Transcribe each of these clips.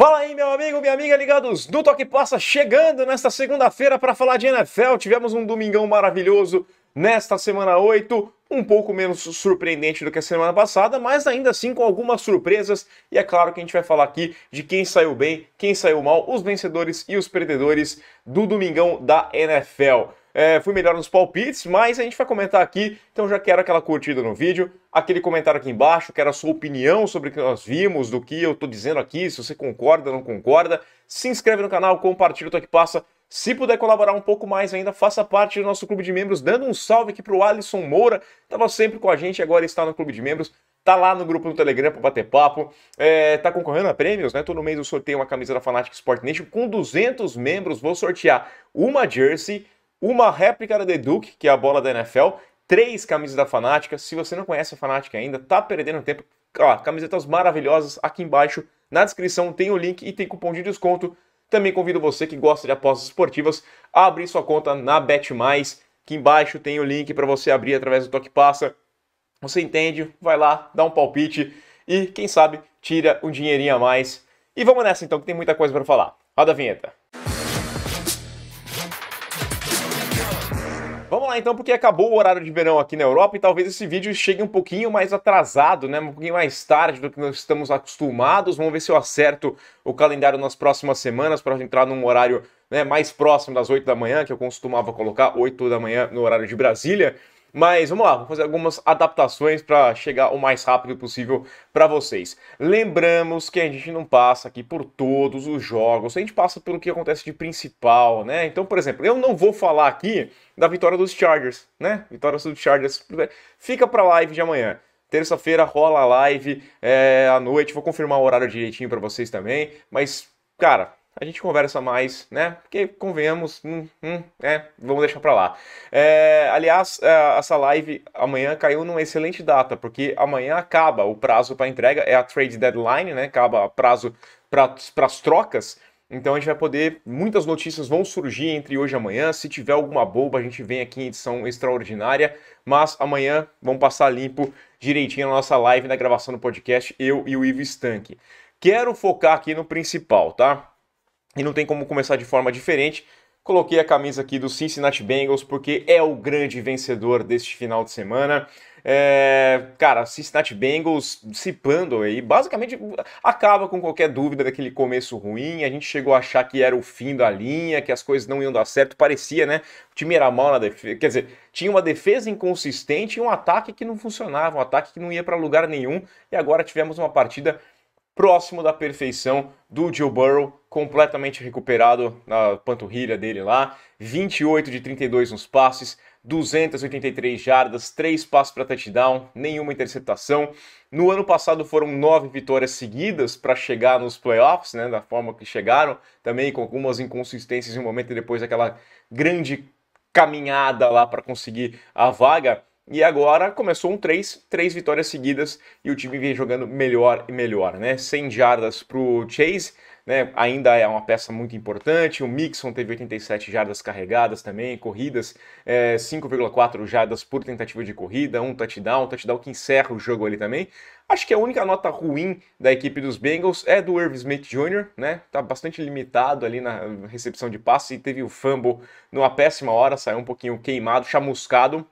Fala aí, meu amigo, minha amiga, ligados do Toque Passa, chegando nesta segunda-feira para falar de NFL. Tivemos um domingão maravilhoso nesta semana 8, um pouco menos surpreendente do que a semana passada, mas ainda assim com algumas surpresas. E é claro que a gente vai falar aqui de quem saiu bem, quem saiu mal, os vencedores e os perdedores do domingão da NFL. É, fui melhor nos palpites, mas a gente vai comentar aqui, então já quero aquela curtida no vídeo, aquele comentário aqui embaixo, quero a sua opinião sobre o que nós vimos, do que eu tô dizendo aqui, se você concorda ou não concorda, se inscreve no canal, compartilha o que passa, se puder colaborar um pouco mais ainda, faça parte do nosso clube de membros, dando um salve aqui pro Alisson Moura, estava sempre com a gente, agora está no clube de membros, tá lá no grupo do Telegram para bater papo, é, tá concorrendo a prêmios, né? Todo mês eu sorteio uma camisa da Fanatic Sport Nation com 200 membros, vou sortear uma jersey, uma réplica da The Duke, que é a bola da NFL, três camisas da Fanática. Se você não conhece a Fanática ainda, tá perdendo tempo. camisetas maravilhosas aqui embaixo. Na descrição tem o link e tem cupom de desconto. Também convido você que gosta de apostas esportivas a abrir sua conta na Bet Mais. Aqui embaixo tem o link para você abrir através do Toque Passa. Você entende? Vai lá, dá um palpite e quem sabe tira um dinheirinho a mais. E vamos nessa então, que tem muita coisa para falar. Roda a vinheta. lá então, porque acabou o horário de verão aqui na Europa e talvez esse vídeo chegue um pouquinho mais atrasado, né? Um pouquinho mais tarde do que nós estamos acostumados. Vamos ver se eu acerto o calendário nas próximas semanas para entrar num horário né, mais próximo das 8 da manhã, que eu costumava colocar 8 da manhã no horário de Brasília. Mas vamos lá, vou fazer algumas adaptações para chegar o mais rápido possível para vocês. Lembramos que a gente não passa aqui por todos os jogos, a gente passa pelo que acontece de principal, né? Então, por exemplo, eu não vou falar aqui da vitória dos Chargers, né? Vitória dos Chargers né? fica para live de amanhã. Terça-feira rola a live é, à noite, vou confirmar o horário direitinho para vocês também, mas cara, a gente conversa mais, né? Porque convenhamos, hum, hum, é, vamos deixar para lá. É, aliás, é, essa live amanhã caiu numa excelente data, porque amanhã acaba o prazo para entrega, é a trade deadline, né? Acaba o prazo para as trocas. Então a gente vai poder, muitas notícias vão surgir entre hoje e amanhã. Se tiver alguma boba, a gente vem aqui em edição extraordinária. Mas amanhã vamos passar limpo direitinho na nossa live, na gravação do podcast, eu e o Ivo Stanque. Quero focar aqui no principal, tá? e não tem como começar de forma diferente. Coloquei a camisa aqui do Cincinnati Bengals porque é o grande vencedor deste final de semana. É, cara, Cincinnati Bengals dissipando aí, basicamente acaba com qualquer dúvida daquele começo ruim. A gente chegou a achar que era o fim da linha, que as coisas não iam dar certo, parecia, né? O time era mal na defesa, quer dizer, tinha uma defesa inconsistente e um ataque que não funcionava, um ataque que não ia para lugar nenhum. E agora tivemos uma partida próximo da perfeição do Joe Burrow, completamente recuperado na panturrilha dele lá, 28 de 32 nos passes, 283 jardas, 3 passes para touchdown, nenhuma interceptação. No ano passado foram 9 vitórias seguidas para chegar nos playoffs, né, da forma que chegaram, também com algumas inconsistências em um momento depois daquela grande caminhada lá para conseguir a vaga. E agora começou um 3, 3 vitórias seguidas e o time vem jogando melhor e melhor, né? 100 jardas para o Chase, né? Ainda é uma peça muito importante. O Mixon teve 87 jardas carregadas também, corridas, é, 5,4 jardas por tentativa de corrida, um touchdown, um touchdown que encerra o jogo ali também. Acho que a única nota ruim da equipe dos Bengals é do Irv Smith Jr., né? Tá bastante limitado ali na recepção de passe e teve o fumble numa péssima hora, saiu um pouquinho queimado, chamuscado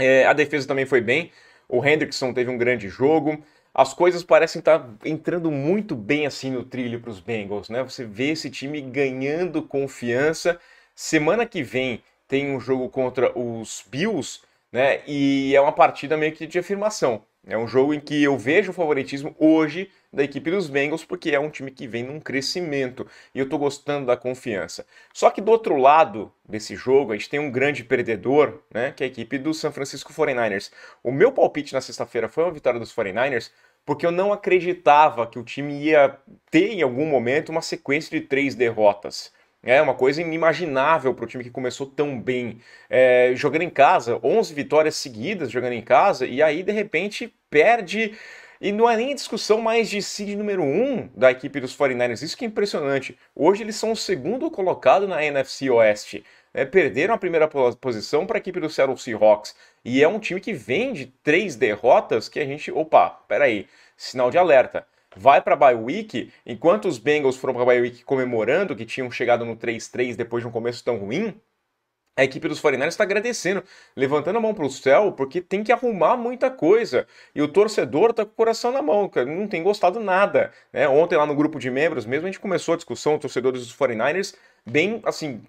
é, a defesa também foi bem. O Hendrickson teve um grande jogo. As coisas parecem estar tá entrando muito bem assim no trilho para os Bengals, né? Você vê esse time ganhando confiança. Semana que vem tem um jogo contra os Bills, né? E é uma partida meio que de afirmação. É um jogo em que eu vejo o favoritismo hoje da equipe dos Bengals, porque é um time que vem num crescimento e eu estou gostando da confiança. Só que do outro lado desse jogo, a gente tem um grande perdedor, né, que é a equipe do San Francisco 49ers. O meu palpite na sexta-feira foi uma vitória dos 49ers, porque eu não acreditava que o time ia ter em algum momento uma sequência de três derrotas. É uma coisa inimaginável para o time que começou tão bem. É, jogando em casa, 11 vitórias seguidas jogando em casa, e aí de repente perde e não há é nem discussão mais de seed número 1 um da equipe dos 49ers. Isso que é impressionante. Hoje eles são o segundo colocado na NFC Oeste. É, perderam a primeira posição para a equipe do Seattle Seahawks. E é um time que vem de três derrotas que a gente. Opa, peraí. Sinal de alerta vai para a bye week, enquanto os Bengals foram para a bye week comemorando que tinham chegado no 3-3 depois de um começo tão ruim, a equipe dos 49 está agradecendo, levantando a mão para o céu, porque tem que arrumar muita coisa. E o torcedor está com o coração na mão, cara, não tem gostado nada. Né? Ontem lá no grupo de membros mesmo, a gente começou a discussão, torcedores dos 49ers, bem assim,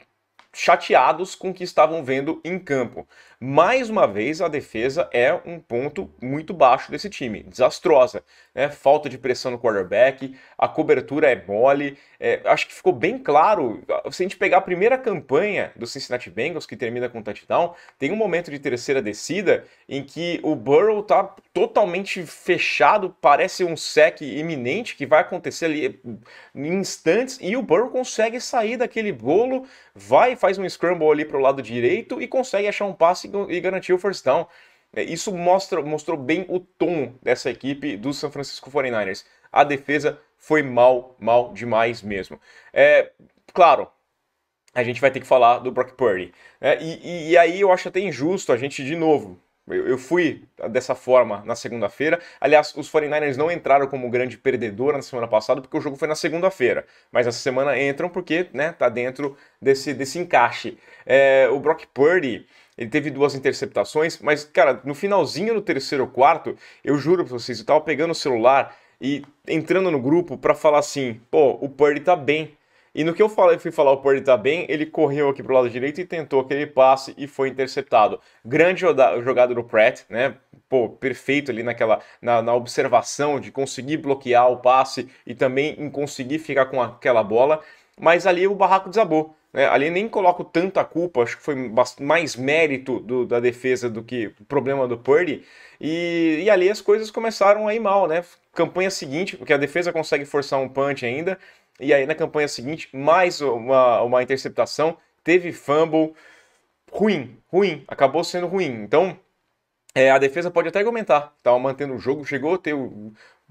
chateados com o que estavam vendo em campo. Mais uma vez, a defesa é um ponto muito baixo desse time, desastrosa. Né? Falta de pressão no quarterback, a cobertura é mole. É, acho que ficou bem claro. Se a gente pegar a primeira campanha do Cincinnati Bengals, que termina com touchdown, tem um momento de terceira descida em que o Burrow tá totalmente fechado, parece um sec iminente que vai acontecer ali hum, em instantes, e o Burrow consegue sair daquele bolo, vai, faz um scramble ali para o lado direito e consegue achar um passe e garantiu o first down. É, isso mostra, mostrou bem o tom dessa equipe do San Francisco 49ers. A defesa foi mal, mal demais mesmo. É, claro, a gente vai ter que falar do Brock Purdy. É, e, e aí eu acho até injusto a gente, de novo, eu, fui dessa forma na segunda-feira. Aliás, os 49ers não entraram como grande perdedor na semana passada, porque o jogo foi na segunda-feira. Mas essa semana entram porque né, tá dentro desse, desse encaixe. É, o Brock Purdy ele teve duas interceptações, mas, cara, no finalzinho, no terceiro ou quarto, eu juro pra vocês, eu tava pegando o celular e entrando no grupo para falar assim: pô, o Purdy tá bem. E no que eu falei, fui falar o Purdy tá bem, ele correu aqui pro lado direito e tentou aquele passe e foi interceptado. Grande jogada do Pratt, né? Pô, perfeito ali naquela na, na, observação de conseguir bloquear o passe e também em conseguir ficar com aquela bola mas ali o barraco desabou. Né? Ali nem coloco tanta culpa, acho que foi mais mérito do, da defesa do que problema do Purdy. E, e ali as coisas começaram a ir mal, né? Campanha seguinte, porque a defesa consegue forçar um punch ainda, e aí na campanha seguinte, mais uma, uma interceptação, teve fumble, ruim, ruim, acabou sendo ruim. Então, é, a defesa pode até aumentar. Estava mantendo o jogo, chegou a ter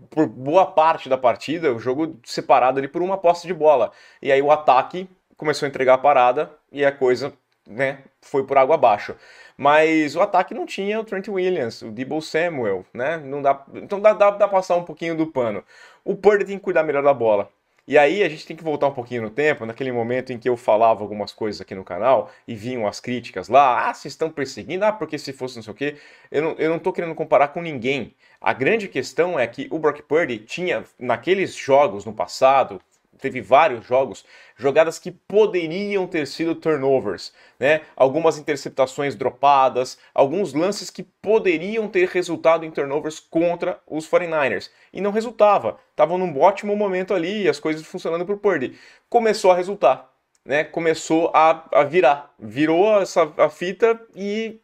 por boa parte da partida o jogo separado ali por uma posse de bola. E aí o ataque começou a entregar a parada e a coisa né, foi por água abaixo. Mas o ataque não tinha o Trent Williams, o Debo Samuel, né? Não dá, então dá, dá, dá passar um pouquinho do pano. O Purdy tem que cuidar melhor da bola. E aí a gente tem que voltar um pouquinho no tempo, naquele momento em que eu falava algumas coisas aqui no canal e vinham as críticas lá, ah, vocês estão perseguindo, ah, porque se fosse não sei o quê. Eu não, eu não tô querendo comparar com ninguém. A grande questão é que o Brock Purdy tinha, naqueles jogos no passado, teve vários jogos, jogadas que poderiam ter sido turnovers, né? Algumas interceptações dropadas, alguns lances que poderiam ter resultado em turnovers contra os 49ers e não resultava. Estavam num ótimo momento ali, as coisas funcionando o Purdy. Começou a resultar, né? Começou a, a virar, virou essa a fita e,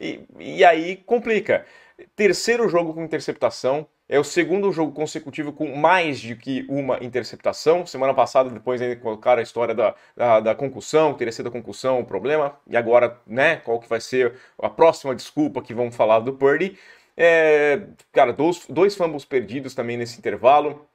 e, e aí complica. Terceiro jogo com interceptação, é o segundo jogo consecutivo com mais de que uma interceptação. Semana passada, depois ainda colocaram a história da, da, da concussão, teria sido a concussão o problema. E agora, né, qual que vai ser a próxima desculpa que vão falar do Purdy. É, cara, dois, dois fumbles perdidos também nesse intervalo.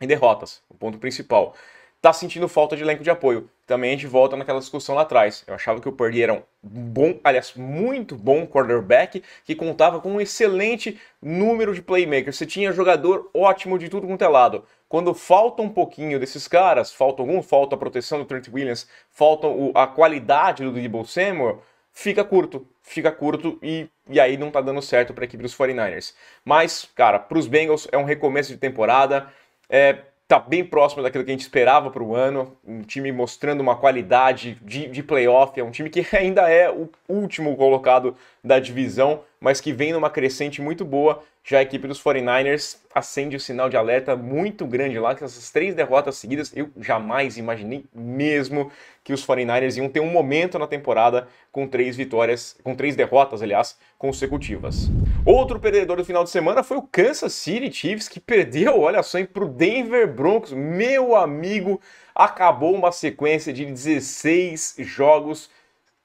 E derrotas, o ponto principal tá sentindo falta de elenco de apoio. Também a gente volta naquela discussão lá atrás. Eu achava que o Purdy era um bom, aliás, muito bom quarterback, que contava com um excelente número de playmakers. Você tinha jogador ótimo de tudo quanto é lado. Quando falta um pouquinho desses caras, falta algum, falta a proteção do Trent Williams, falta o, a qualidade do Debo Samuel, fica curto, fica curto e, e aí não tá dando certo para a equipe dos 49ers. Mas, cara, para os Bengals é um recomeço de temporada. É, tá bem próximo daquilo que a gente esperava para o ano. Um time mostrando uma qualidade de, de playoff. É um time que ainda é o último colocado da divisão, mas que vem numa crescente muito boa já a equipe dos 49ers acende o um sinal de alerta muito grande lá, que essas três derrotas seguidas, eu jamais imaginei mesmo que os 49ers iam ter um momento na temporada com três vitórias, com três derrotas, aliás, consecutivas. Outro perdedor do final de semana foi o Kansas City Chiefs, que perdeu, olha só, para o Denver Broncos. Meu amigo, acabou uma sequência de 16 jogos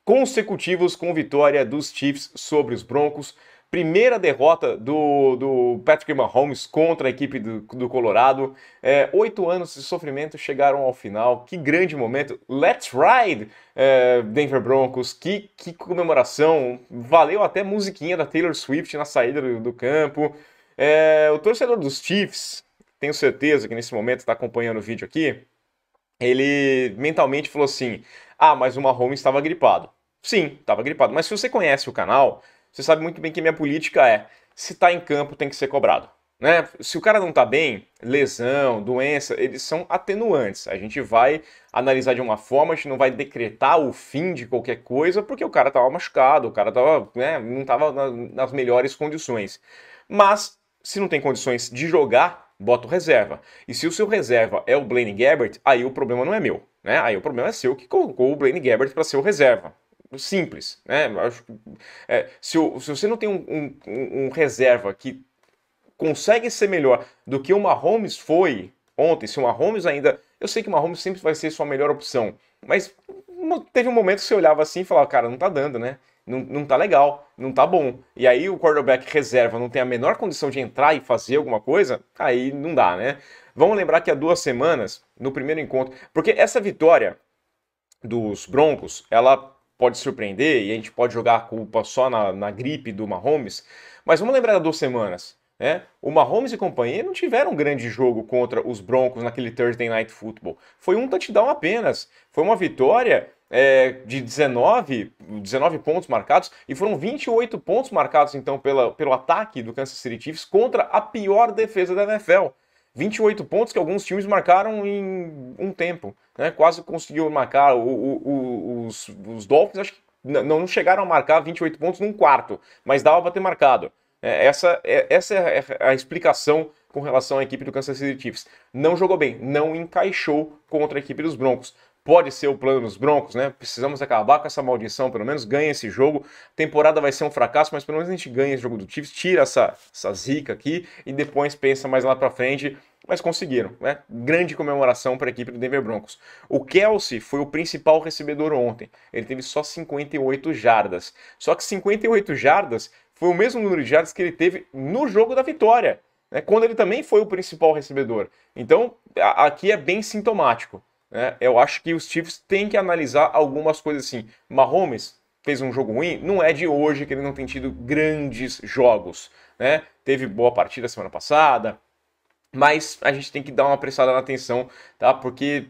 consecutivos com vitória dos Chiefs sobre os Broncos primeira derrota do, do Patrick Mahomes contra a equipe do, do Colorado. É, oito anos de sofrimento chegaram ao final. Que grande momento! Let's ride, é, Denver Broncos. Que, que comemoração! Valeu até musiquinha da Taylor Swift na saída do, do campo. É, o torcedor dos Chiefs, tenho certeza que nesse momento está acompanhando o vídeo aqui, ele mentalmente falou assim: Ah, mas o Mahomes estava gripado. Sim, estava gripado. Mas se você conhece o canal, você sabe muito bem que minha política é: se está em campo, tem que ser cobrado. Né? Se o cara não está bem, lesão, doença, eles são atenuantes. A gente vai analisar de uma forma, a gente não vai decretar o fim de qualquer coisa, porque o cara estava machucado, o cara tava, né, não estava nas melhores condições. Mas, se não tem condições de jogar, bota o reserva. E se o seu reserva é o Blaine Gabbert, aí o problema não é meu. Né? Aí o problema é seu que colocou o Blaine Gabbert para ser o reserva simples, né? Acho, é, se, o, se, você não tem um, um, um, reserva que consegue ser melhor do que o Mahomes foi ontem, se o Mahomes ainda, eu sei que o Mahomes sempre vai ser sua melhor opção, mas teve um momento que você olhava assim e falava, cara, não tá dando, né? Não, não tá legal, não tá bom. E aí o quarterback reserva não tem a menor condição de entrar e fazer alguma coisa, aí não dá, né? Vamos lembrar que há duas semanas, no primeiro encontro, porque essa vitória dos Broncos, ela pode surpreender e a gente pode jogar a culpa só na, na gripe do Mahomes. Mas vamos lembrar das duas semanas. Né? O Mahomes e companhia não tiveram um grande jogo contra os Broncos naquele Thursday Night Football. Foi um touchdown apenas. Foi uma vitória é, de 19, 19 pontos marcados e foram 28 pontos marcados então pela, pelo ataque do Kansas City Chiefs contra a pior defesa da NFL. 28 pontos que alguns times marcaram em um tempo né? Quase conseguiu marcar o, o, o, os, os Dolphins, acho que não, não chegaram a marcar 28 pontos num quarto, mas dava para ter marcado. É, essa, é, essa é a explicação com relação à equipe do Kansas City Chiefs. Não jogou bem, não encaixou contra a equipe dos Broncos. Pode ser o plano dos Broncos, né? Precisamos acabar com essa maldição, pelo menos ganha esse jogo. A temporada vai ser um fracasso, mas pelo menos a gente ganha esse jogo do Chiefs, tira essa, essa zica aqui e depois pensa mais lá para frente mas conseguiram. Né? Grande comemoração para a equipe do Denver Broncos. O Kelsey foi o principal recebedor ontem. Ele teve só 58 jardas. Só que 58 jardas foi o mesmo número de jardas que ele teve no jogo da vitória, né? quando ele também foi o principal recebedor. Então, aqui é bem sintomático. Né? Eu acho que os Chiefs têm que analisar algumas coisas assim. Mahomes fez um jogo ruim, não é de hoje que ele não tem tido grandes jogos. Né? Teve boa partida semana passada, mas a gente tem que dar uma prestada na atenção, tá? Porque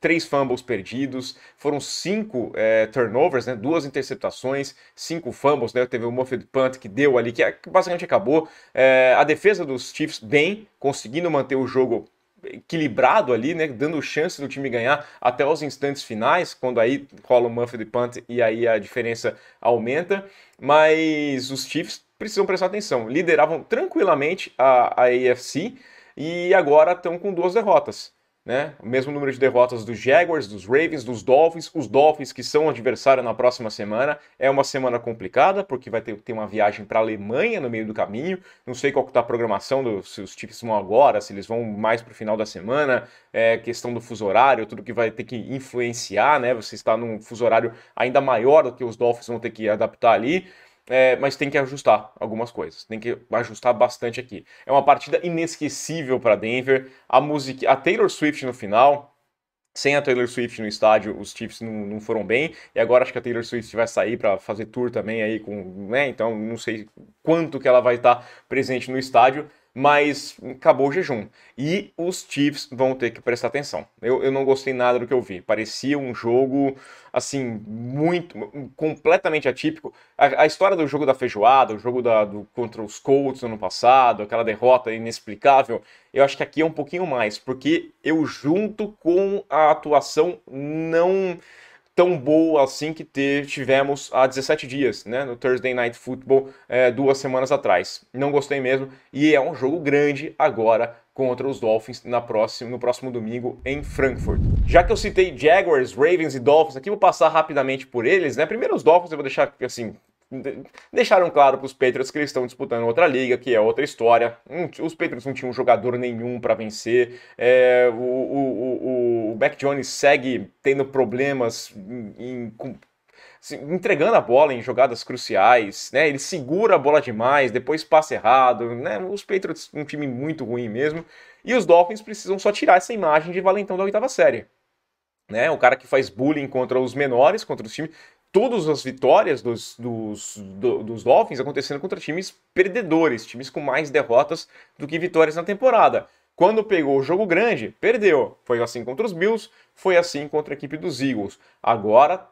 três fumbles perdidos, foram cinco é, turnovers, né? Duas interceptações, cinco fumbles, né? Teve o Muffet Punt que deu ali, é, que basicamente acabou. É, a defesa dos Chiefs bem, conseguindo manter o jogo equilibrado ali, né, dando chance do time ganhar até os instantes finais, quando aí rola o Muffet Punt e aí a diferença aumenta, mas os Chiefs precisam prestar atenção, lideravam tranquilamente a, a AFC, e agora estão com duas derrotas. Né? O mesmo número de derrotas dos Jaguars, dos Ravens, dos Dolphins. Os Dolphins, que são adversário na próxima semana, é uma semana complicada, porque vai ter, ter uma viagem para a Alemanha no meio do caminho. Não sei qual está a programação, do, se os Chiefs vão agora, se eles vão mais para o final da semana. É questão do fuso horário, tudo que vai ter que influenciar, né? Você está num fuso horário ainda maior do que os Dolphins vão ter que adaptar ali é, mas tem que ajustar algumas coisas, tem que ajustar bastante aqui. É uma partida inesquecível para Denver, a, música, a Taylor Swift no final, sem a Taylor Swift no estádio, os Chiefs não, não, foram bem. E agora acho que a Taylor Swift vai sair para fazer tour também aí com, né? Então não sei quanto que ela vai estar presente no estádio, mas acabou o jejum. E os Chiefs vão ter que prestar atenção. Eu, eu não gostei nada do que eu vi. Parecia um jogo, assim, muito, completamente atípico. A, a história do jogo da feijoada, o jogo da, do, contra os Colts no ano passado, aquela derrota inexplicável, eu acho que aqui é um pouquinho mais, porque eu junto com a atuação não tão boa assim que tivemos há 17 dias, né, no Thursday Night Football, é, duas semanas atrás. Não gostei mesmo, e é um jogo grande agora contra os Dolphins na próxima, no próximo domingo em Frankfurt. Já que eu citei Jaguars, Ravens e Dolphins, aqui vou passar rapidamente por eles, né? Primeiro os Dolphins, eu vou deixar assim, deixaram claro para os Patriots que eles estão disputando outra liga, que é outra história. Os Patriots não tinham jogador nenhum para vencer. É, o, o, o, o Mac Jones segue tendo problemas em, em entregando a bola em jogadas cruciais, né? Ele segura a bola demais, depois passa errado, né? Os Patriots um time muito ruim mesmo. E os Dolphins precisam só tirar essa imagem de valentão da oitava série. Né, o cara que faz bullying contra os menores, contra os times todas as vitórias dos, dos, do, dos Dolphins acontecendo contra times perdedores, times com mais derrotas do que vitórias na temporada. Quando pegou o jogo grande, perdeu. Foi assim contra os Bills, foi assim contra a equipe dos Eagles. Agora,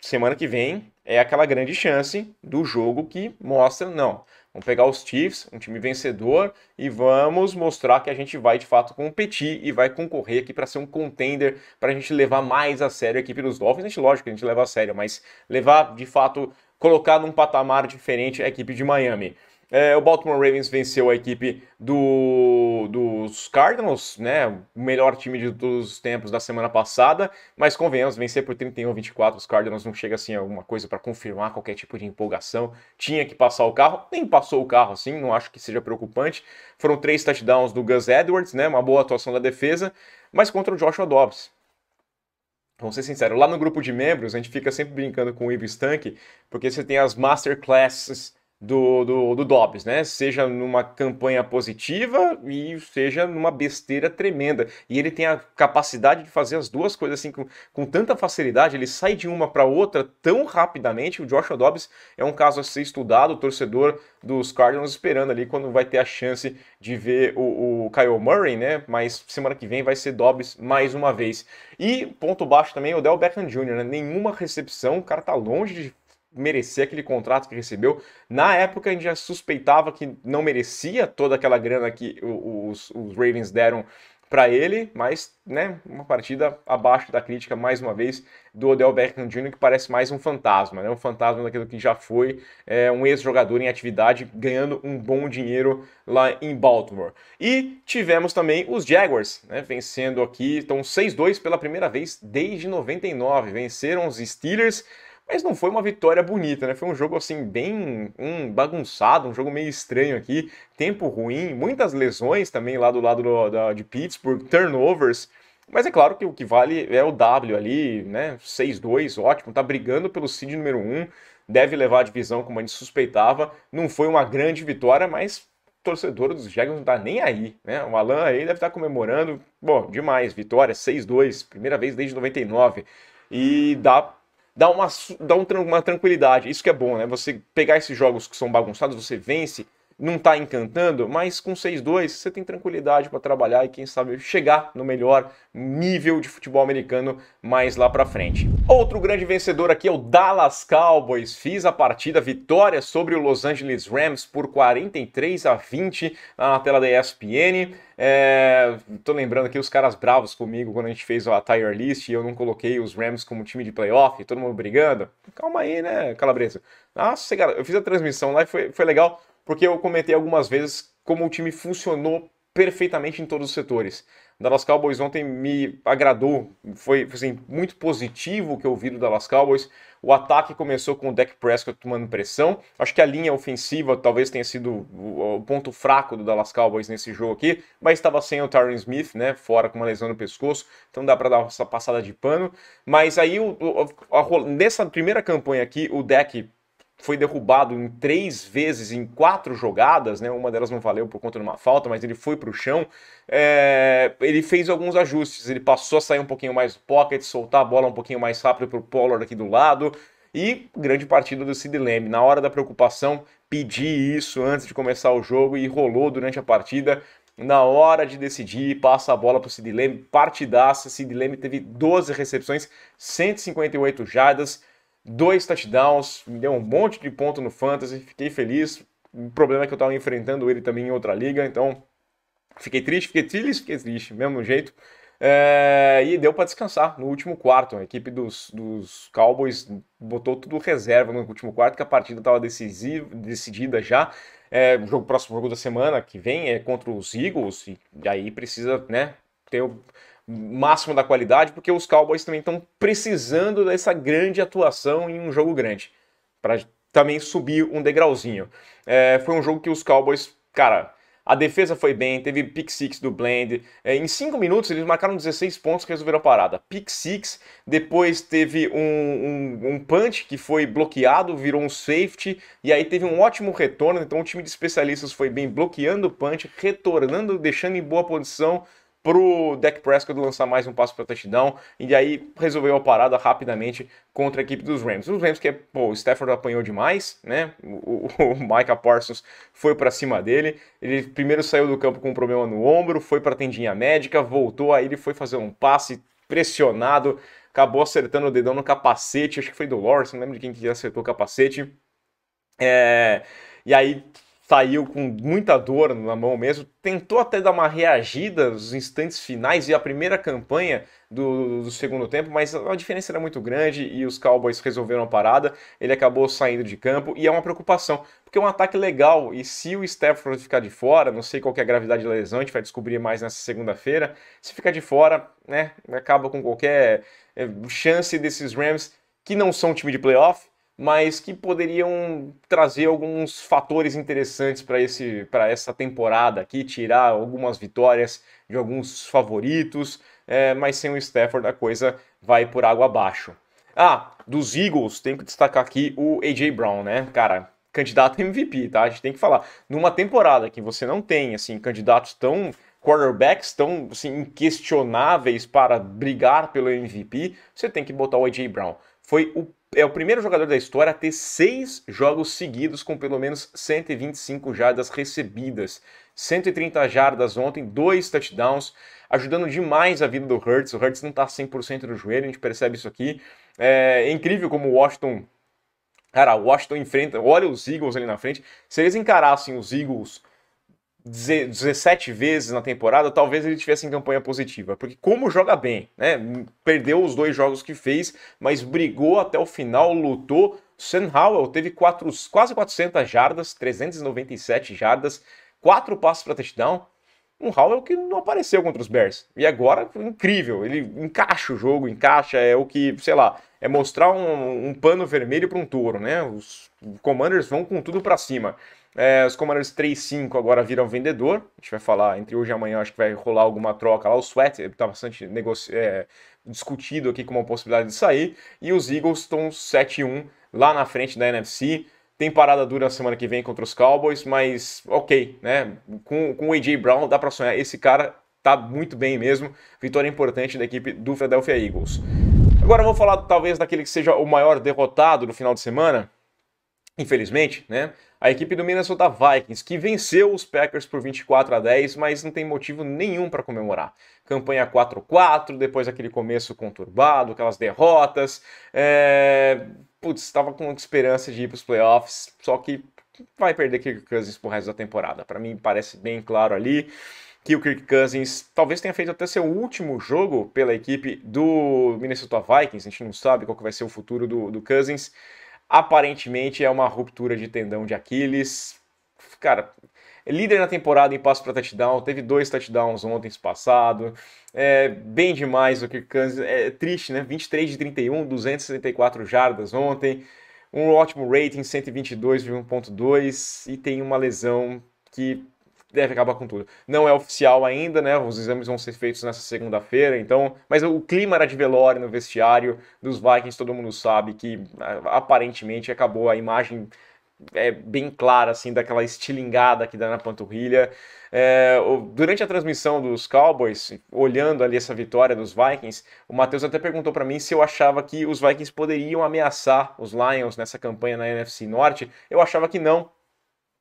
semana que vem, é aquela grande chance do jogo que mostra, não, Vamos pegar os Chiefs, um time vencedor, e vamos mostrar que a gente vai de fato competir e vai concorrer aqui para ser um contender, para a gente levar mais a sério a equipe dos Dolphins. A gente, lógico, a gente leva a sério, mas levar de fato, colocar num patamar diferente a equipe de Miami. É, o Baltimore Ravens venceu a equipe do, dos Cardinals, né? O melhor time de todos os tempos da semana passada, mas convenhamos, vencer por 31 a 24 os Cardinals não chega assim alguma coisa para confirmar qualquer tipo de empolgação. Tinha que passar o carro, nem passou o carro assim, não acho que seja preocupante. Foram três touchdowns do Gus Edwards, né? Uma boa atuação da defesa, mas contra o Joshua Dobbs. Vamos ser sinceros, lá no grupo de membros a gente fica sempre brincando com o Ivo Stank, porque você tem as masterclasses do, do, do Dobbs, né? Seja numa campanha positiva e seja numa besteira tremenda. E ele tem a capacidade de fazer as duas coisas assim com, com tanta facilidade, ele sai de uma para outra tão rapidamente. O Joshua Dobbs é um caso a ser estudado, o torcedor dos Cardinals esperando ali quando vai ter a chance de ver o, o Kyle Murray, né? Mas semana que vem vai ser Dobbs mais uma vez. E ponto baixo também, o Del Beckham Jr., né? Nenhuma recepção, o cara tá longe de merecer aquele contrato que recebeu. Na época a gente já suspeitava que não merecia toda aquela grana que os, os Ravens deram para ele, mas né, uma partida abaixo da crítica, mais uma vez, do Odell Beckham Jr., que parece mais um fantasma, né? um fantasma daquilo que já foi é, um ex-jogador em atividade, ganhando um bom dinheiro lá em Baltimore. E tivemos também os Jaguars, né, vencendo aqui, estão 6-2 pela primeira vez desde 99, venceram os Steelers, mas não foi uma vitória bonita, né? Foi um jogo assim bem hum, bagunçado, um jogo meio estranho aqui, tempo ruim, muitas lesões também lá do lado do, da, de Pittsburgh, turnovers. Mas é claro que o que vale é o W ali, né? 6-2, ótimo, tá brigando pelo seed número 1, deve levar a divisão como a gente suspeitava. Não foi uma grande vitória, mas torcedor dos Jaguars não tá nem aí, né? O Alan aí deve estar tá comemorando, bom, demais, vitória 6-2, primeira vez desde 99. E dá dá uma, dá uma tranquilidade. Isso que é bom, né? Você pegar esses jogos que são bagunçados, você vence, não está encantando, mas com 6-2 você tem tranquilidade para trabalhar e quem sabe chegar no melhor nível de futebol americano mais lá para frente. Outro grande vencedor aqui é o Dallas Cowboys. Fiz a partida vitória sobre o Los Angeles Rams por 43 a 20 na ah, tela da ESPN. É, tô lembrando aqui os caras bravos comigo quando a gente fez a tire list e eu não coloquei os Rams como time de playoff, todo mundo brigando. Calma aí, né, Calabresa? Nossa, ah, cara, eu fiz a transmissão lá e foi, foi legal porque eu comentei algumas vezes como o time funcionou perfeitamente em todos os setores. O Dallas Cowboys ontem me agradou, foi assim, muito positivo o que eu vi do Dallas Cowboys. O ataque começou com o Dak Prescott tomando pressão. Acho que a linha ofensiva talvez tenha sido o ponto fraco do Dallas Cowboys nesse jogo aqui, mas estava sem o Tyron Smith, né, fora com uma lesão no pescoço, então dá para dar essa passada de pano. Mas aí, o, a, a, nessa primeira campanha aqui, o Dak foi derrubado em três vezes em quatro jogadas, né? Uma delas não valeu por conta de uma falta, mas ele foi para o chão. É... ele fez alguns ajustes, ele passou a sair um pouquinho mais do pocket, soltar a bola um pouquinho mais rápido para o Pollard aqui do lado. E grande partida do Sid Leme. Na hora da preocupação, pedi isso antes de começar o jogo e rolou durante a partida. Na hora de decidir, passa a bola para o Sid Leme, partidaça. Sid Leme teve 12 recepções, 158 jardas dois touchdowns, me deu um monte de ponto no fantasy, fiquei feliz. O problema é que eu estava enfrentando ele também em outra liga, então fiquei triste, fiquei triste, fiquei triste, mesmo jeito. É, e deu para descansar no último quarto. A equipe dos, dos Cowboys botou tudo reserva no último quarto, que a partida estava decidida já. É, o jogo, próximo jogo da semana que vem é contra os Eagles, e aí precisa né, ter o máximo da qualidade, porque os Cowboys também estão precisando dessa grande atuação em um jogo grande, para também subir um degrauzinho. É, foi um jogo que os Cowboys, cara, a defesa foi bem, teve pick six do Blend. É, em 5 minutos eles marcaram 16 pontos que resolveram a parada. Pick six, depois teve um, um, um, punch que foi bloqueado, virou um safety, e aí teve um ótimo retorno. Então o time de especialistas foi bem bloqueando o punch, retornando, deixando em boa posição pro Dak Prescott lançar mais um passo para touchdown e aí resolveu a parada rapidamente contra a equipe dos Rams. Os Rams que pô, o Stafford apanhou demais, né? O, o, o Micah Parsons foi para cima dele. Ele primeiro saiu do campo com um problema no ombro, foi para tendinha médica, voltou aí ele foi fazer um passe pressionado, acabou acertando o dedão no capacete, acho que foi do Lawrence, não lembro de quem que acertou o capacete. É, e aí saiu com muita dor na mão mesmo, tentou até dar uma reagida nos instantes finais e a primeira campanha do, do, segundo tempo, mas a diferença era muito grande e os Cowboys resolveram a parada, ele acabou saindo de campo e é uma preocupação, porque é um ataque legal e se o Stafford ficar de fora, não sei qual é a gravidade da lesão, a gente vai descobrir mais nessa segunda-feira, se ficar de fora, né, acaba com qualquer eh, chance desses Rams que não são um time de playoff, mas que poderiam trazer alguns fatores interessantes para essa temporada aqui, tirar algumas vitórias de alguns favoritos, é, mas sem o Stafford a coisa vai por água abaixo. Ah, dos Eagles, tenho que destacar aqui o A.J. Brown, né? Cara, candidato MVP, tá? A gente tem que falar. Numa temporada que você não tem, assim, candidatos tão quarterbacks tão assim, inquestionáveis para brigar pelo MVP, você tem que botar o A.J. Brown. Foi o é o primeiro jogador da história a ter seis jogos seguidos com pelo menos 125 jardas recebidas. 130 jardas ontem, dois touchdowns, ajudando demais a vida do Hurts. O Hurts não está 100% no joelho, a gente percebe isso aqui. É, é incrível como o Washington. Cara, o Washington enfrenta, olha os Eagles ali na frente. Se eles encarassem os Eagles 17 vezes na temporada, talvez ele tivesse em campanha positiva. Porque como joga bem, né? Perdeu os dois jogos que fez, mas brigou até o final, lutou. Sam Howell teve quatro, quase 400 jardas, 397 jardas, quatro passos para touchdown. Um Howell que não apareceu contra os Bears. E agora, incrível, ele encaixa o jogo, encaixa, é o que, sei lá, é mostrar um, um pano vermelho para um touro, né? Os Commanders vão com tudo para cima. É, os Commanders 3-5 agora viram vendedor. A gente vai falar entre hoje e amanhã, acho que vai rolar alguma troca lá. O Sweat está bastante negoci... É, discutido aqui como uma possibilidade de sair. E os Eagles estão 7-1 lá na frente da NFC. Tem parada dura na semana que vem contra os Cowboys, mas ok, né? Com, com o A.J. Brown dá para sonhar. Esse cara tá muito bem mesmo. Vitória importante da equipe do Philadelphia Eagles. Agora eu vou falar talvez daquele que seja o maior derrotado no final de semana, infelizmente, né? A equipe do Minnesota Vikings, que venceu os Packers por 24 a 10, mas não tem motivo nenhum para comemorar. Campanha 4-4, depois aquele começo conturbado, aquelas derrotas. É... Putz, estava com esperança de ir para os playoffs, só que vai perder Kirk Cousins pro resto da temporada. Para mim, parece bem claro ali que o Kirk Cousins talvez tenha feito até seu último jogo pela equipe do Minnesota Vikings. A gente não sabe qual que vai ser o futuro do, do Cousins. Aparentemente é uma ruptura de tendão de Aquiles. Cara, é líder na temporada em passo para touchdown, teve dois touchdowns ontem passado. É bem demais o Kirk Cousins. É triste, né? 23 de 31, 264 jardas ontem. Um ótimo rating, 122,1.2 e tem uma lesão que deve acabar com tudo. Não é oficial ainda, né? Os exames vão ser feitos nessa segunda-feira, então. Mas o clima era de velório no vestiário dos Vikings, todo mundo sabe que aparentemente acabou a imagem é bem clara, assim, daquela estilingada que dá na panturrilha. É, durante a transmissão dos Cowboys, olhando ali essa vitória dos Vikings, o Matheus até perguntou para mim se eu achava que os Vikings poderiam ameaçar os Lions nessa campanha na NFC Norte. Eu achava que não,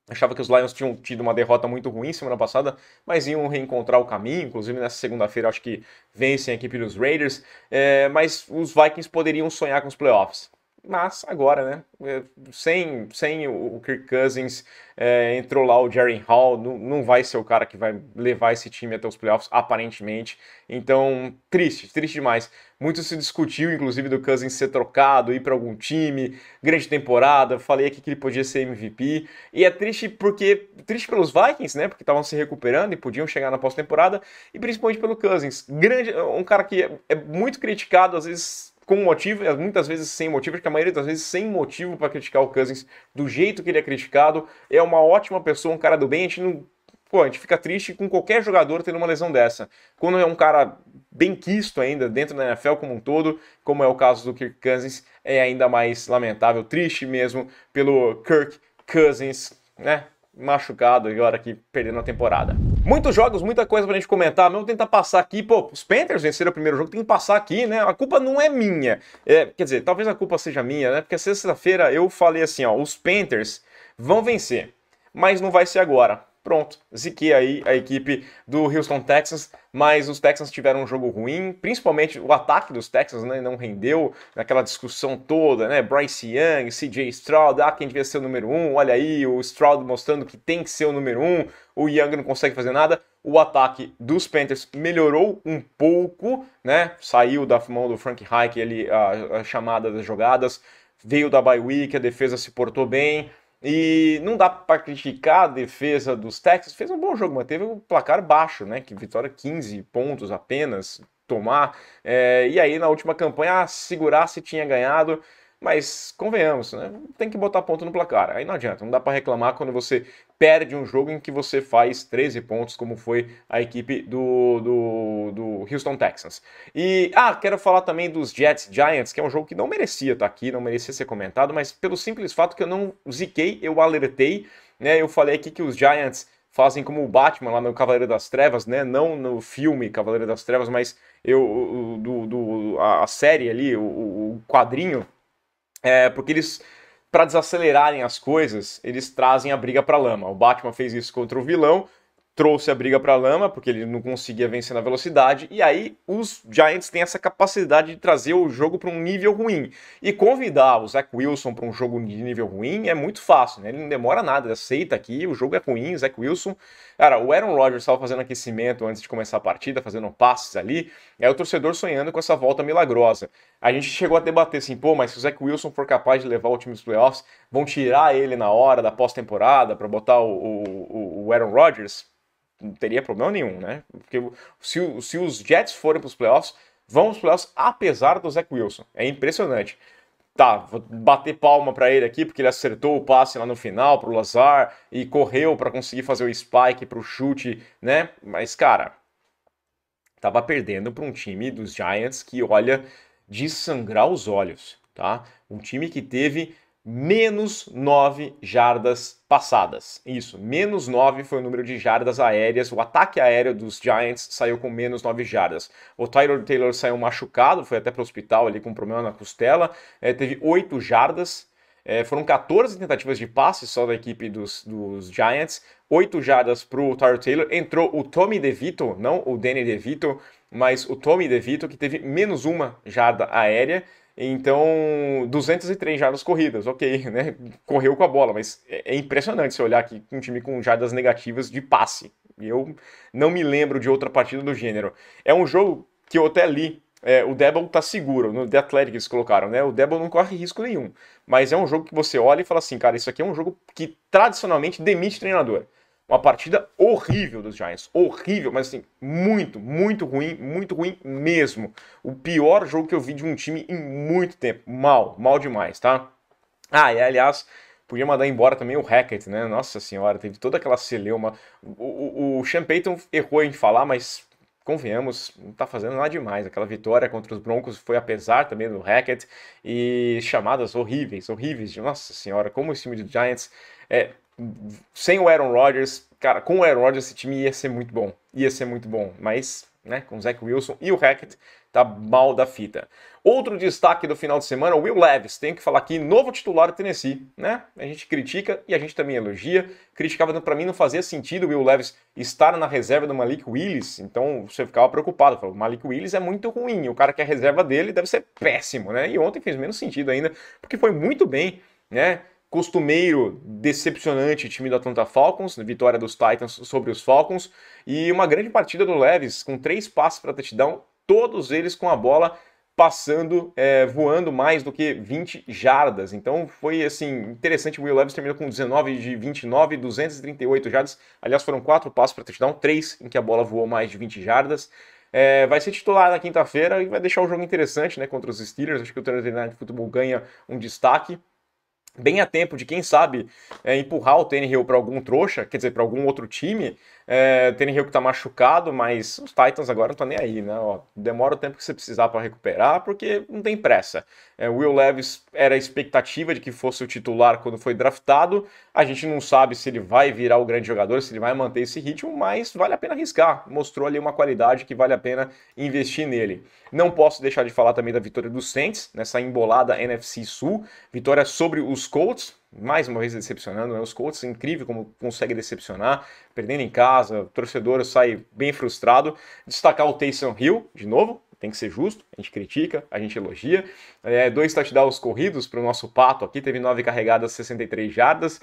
Achava que os Lions tinham tido uma derrota muito ruim semana passada, mas iam reencontrar o caminho. Inclusive, nessa segunda-feira, acho que vencem a equipe dos Raiders. É, mas os Vikings poderiam sonhar com os playoffs. Mas agora, né? É, sem, sem o Kirk Cousins, é, entrou lá o Jerry Hall, não, não vai ser o cara que vai levar esse time até os playoffs, aparentemente. Então, triste, triste demais. Muito se discutiu, inclusive, do Cousins ser trocado, ir para algum time, grande temporada. Falei aqui que ele podia ser MVP. E é triste porque. Triste pelos Vikings, né? Porque estavam se recuperando e podiam chegar na pós-temporada. E principalmente pelo Cousins. Grande, um cara que é, é muito criticado, às vezes com motivo, eh, muitas vezes sem motivo, acho que a maioria das vezes sem motivo para criticar o Cousins, do jeito que ele é criticado, é uma ótima pessoa, um cara do bem, a gente não pô, a gente fica triste com qualquer jogador tendo uma lesão dessa. Quando é um cara bem quisto ainda dentro da NFL como um todo, como é o caso do Kirk Cousins, é ainda mais lamentável, triste mesmo pelo Kirk Cousins, né? Machucado agora que perdendo a temporada. Muitos jogos, muita coisa pra gente comentar. vou tentar passar aqui, pô, os Panthers venceram o primeiro jogo, tem que passar aqui, né? A culpa não é minha. É, quer dizer, talvez a culpa seja minha, né? Porque sexta-feira eu falei assim, ó, os Panthers vão vencer, mas não vai ser agora pronto, ziquei aí a equipe do Houston Texans, mas os Texans tiveram um jogo ruim, principalmente o ataque dos Texans né, não rendeu naquela discussão toda, né? Bryce Young, CJ Stroud, ah, quem devia ser o número um, olha aí, o Stroud mostrando que tem que ser o número um, o Young não consegue fazer nada. O ataque dos Panthers melhorou um pouco, né? Saiu da mão do Frank Reich ali a, a chamada das jogadas, veio da bye week, a defesa se portou bem, e não dá para criticar a defesa dos Texas. Fez um bom jogo, manteve o um placar baixo, né? Que vitória 15 pontos apenas tomar. É, e aí na última campanha, segurar ah, se tinha ganhado. Mas convenhamos, né? Tem que botar ponto no placar. Aí não adianta, não dá para reclamar quando você perde um jogo em que você faz 13 pontos, como foi a equipe do, do, do Houston Texans. E, ah, quero falar também dos Jets Giants, que é um jogo que não merecia estar tá aqui, não merecia ser comentado, mas pelo simples fato que eu não ziquei, eu alertei, né? Eu falei aqui que os Giants fazem como o Batman lá no Cavaleiro das Trevas, né? Não no filme Cavaleiro das Trevas, mas eu, do, do, a série ali, o, o quadrinho, é, porque eles para desacelerarem as coisas, eles trazem a briga para lama. O Batman fez isso contra o vilão, trouxe a briga para lama porque ele não conseguia vencer na velocidade e aí os Giants têm essa capacidade de trazer o jogo para um nível ruim e convidar o Zach Wilson para um jogo de nível ruim é muito fácil né ele não demora nada ele aceita aqui o jogo é ruim Zach Wilson Cara, o Aaron Rodgers estava fazendo aquecimento antes de começar a partida, fazendo passes ali, e aí o torcedor sonhando com essa volta milagrosa. A gente chegou a debater assim, pô, mas se o Zach Wilson for capaz de levar o time dos playoffs, vão tirar ele na hora da pós-temporada para botar o, o, o Aaron Rodgers? Não teria problema nenhum, né? Porque se, se os Jets forem para os playoffs, vão para os playoffs apesar do Zach Wilson. É impressionante tá, vou bater palma para ele aqui, porque ele acertou o passe lá no final para o Lazar e correu para conseguir fazer o spike para o chute, né? Mas, cara, tava perdendo para um time dos Giants que, olha, de sangrar os olhos, tá? Um time que teve menos 9 jardas passadas. Isso, menos 9 foi o número de jardas aéreas. O ataque aéreo dos Giants saiu com menos 9 jardas. O Tyler Taylor saiu machucado, foi até para o hospital ali com um problema na costela. É, teve 8 jardas. É, foram 14 tentativas de passe só da equipe dos, dos Giants, 8 jardas para o Tyler Taylor. Entrou o Tommy DeVito, não o Danny DeVito, mas o Tommy DeVito, que teve menos uma jarda aérea. Então, 203 jardas corridas, ok, né? Correu com a bola, mas é, é impressionante você olhar aqui um time com jardas negativas de passe. Eu não me lembro de outra partida do gênero. É um jogo que eu até li. É, o Debo tá seguro, no The Athletic eles colocaram, né? O Debo não corre risco nenhum. Mas é um jogo que você olha e fala assim, cara, isso aqui é um jogo que tradicionalmente demite treinador. Uma partida horrível dos Giants. Horrível, mas assim, muito, muito ruim, muito ruim mesmo. O pior jogo que eu vi de um time em muito tempo. Mal, mal demais, tá? Ah, e aliás, podia mandar embora também o Hackett, né? Nossa senhora, teve toda aquela celeuma. O, o, o Sean Payton errou em falar, mas convenhamos, não tá fazendo nada demais. Aquela vitória contra os Broncos foi apesar também do Hackett e chamadas horríveis, horríveis. Nossa senhora, como esse time dos Giants é sem o Aaron Rodgers, cara, com o Aaron Rodgers esse time ia ser muito bom, ia ser muito bom, mas, né, com o Zach Wilson e o Hackett, tá mal da fita. Outro destaque do final de semana, o Will Levis, tem que falar aqui, novo titular do Tennessee, né? A gente critica e a gente também elogia. Criticava para mim não fazia sentido o Will Levis estar na reserva do Malik Willis, então você ficava preocupado, falou, Malik Willis é muito ruim, o cara que é reserva dele deve ser péssimo, né? E ontem fez menos sentido ainda, porque foi muito bem, né? costumeiro, decepcionante time do Atlanta Falcons, vitória dos Titans sobre os Falcons, e uma grande partida do Leves, com três passes para touchdown, todos eles com a bola passando, é, voando mais do que 20 jardas. Então foi assim, interessante. O Will Leves terminou com 19 de 29, 238 jardas. Aliás, foram quatro passos para touchdown, três em que a bola voou mais de 20 jardas. É, vai ser titular na quinta-feira e vai deixar o jogo interessante né, contra os Steelers. Acho que o Thursday de futebol ganha um destaque bem a tempo de, quem sabe, é, empurrar o Tannehill para algum trouxa, quer dizer, para algum outro time, é, Tannehill que tá machucado, mas os Titans agora não estão nem aí, né? Ó, demora o tempo que você precisar para recuperar, porque não tem pressa. É, Will Levis era a expectativa de que fosse o titular quando foi draftado. A gente não sabe se ele vai virar o grande jogador, se ele vai manter esse ritmo, mas vale a pena arriscar. Mostrou ali uma qualidade que vale a pena investir nele. Não posso deixar de falar também da vitória dos Saints nessa embolada NFC Sul, vitória sobre os Colts mais uma vez decepcionando. Né? Os Colts, incrível como consegue decepcionar, perdendo em casa, o torcedor sai bem frustrado. Destacar o Taysom Hill, de novo, tem que ser justo, a gente critica, a gente elogia. É, dois touchdowns corridos para o nosso Pato aqui, teve nove carregadas, 63 jardas.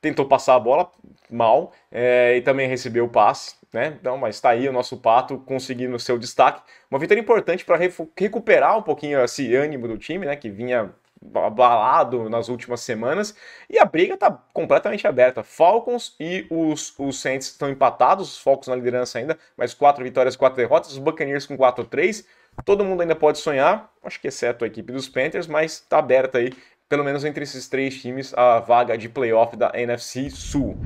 Tentou passar a bola mal é, e também recebeu o passe, né? Então, mas está aí o nosso Pato conseguindo seu destaque. Uma vitória importante para recuperar um pouquinho esse ânimo do time, né? Que vinha abalado nas últimas semanas e a briga está completamente aberta. Falcons e os, os Saints estão empatados, os Falcons na liderança ainda, mas quatro vitórias, quatro derrotas, os Buccaneers com 4-3. Todo mundo ainda pode sonhar, acho que exceto a equipe dos Panthers, mas está aberta aí, pelo menos entre esses três times, a vaga de playoff da NFC Sul.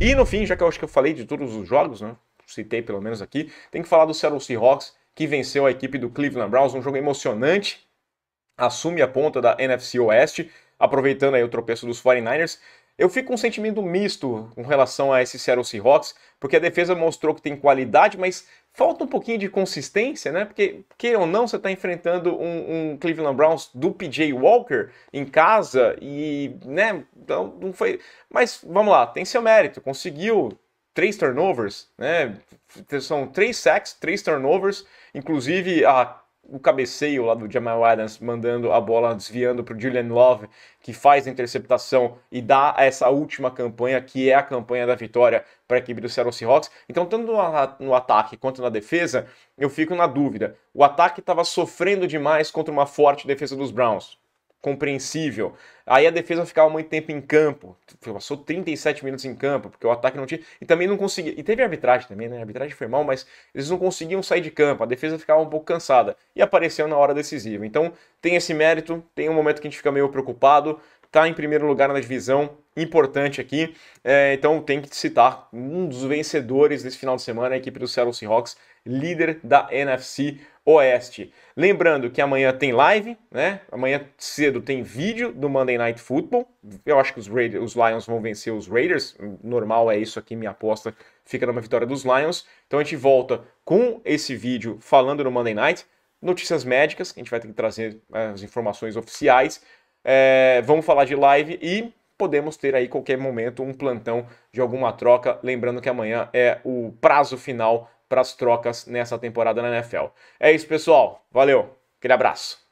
E no fim, já que eu acho que eu falei de todos os jogos, né? Citei pelo menos aqui, tem que falar do Seattle Seahawks, que venceu a equipe do Cleveland Browns, um jogo emocionante, assume a ponta da NFC Oeste, aproveitando aí o tropeço dos 49ers. Eu fico com um sentimento misto com relação a esse Seattle Seahawks, porque a defesa mostrou que tem qualidade, mas falta um pouquinho de consistência, né? Porque, que ou não, você está enfrentando um, um, Cleveland Browns do PJ Walker em casa e, né, Então não foi... Mas, vamos lá, tem seu mérito, conseguiu três turnovers, né? São três sacks, três turnovers, inclusive a o cabeceio lá do Jamal Adams mandando a bola desviando para o Julian Love, que faz a interceptação e dá essa última campanha, que é a campanha da vitória para a equipe do Seattle Seahawks. Então, tanto no ataque quanto na defesa, eu fico na dúvida. O ataque estava sofrendo demais contra uma forte defesa dos Browns compreensível. Aí a defesa ficava muito tempo em campo, passou 37 minutos em campo, porque o ataque não tinha. E também não conseguia. E teve arbitragem também, né? A arbitragem foi mal, mas eles não conseguiam sair de campo, a defesa ficava um pouco cansada. E apareceu na hora decisiva. Então tem esse mérito, tem um momento que a gente fica meio preocupado, tá em primeiro lugar na divisão, importante aqui. É, então tem que citar um dos vencedores desse final de semana, a equipe do Seattle Seahawks, líder da NFC Oeste. Lembrando que amanhã tem live, né? Amanhã cedo tem vídeo do Monday Night Football. Eu acho que os, Raiders, os Lions vão vencer os Raiders. Normal é isso aqui, minha aposta fica numa vitória dos Lions. Então a gente volta com esse vídeo falando no Monday Night. Notícias médicas, a gente vai ter que trazer é, as informações oficiais. É, vamos falar de live e podemos ter aí qualquer momento um plantão de alguma troca. Lembrando que amanhã é o prazo final para as trocas nessa temporada na NFL. É isso, pessoal. Valeu. Aquele abraço.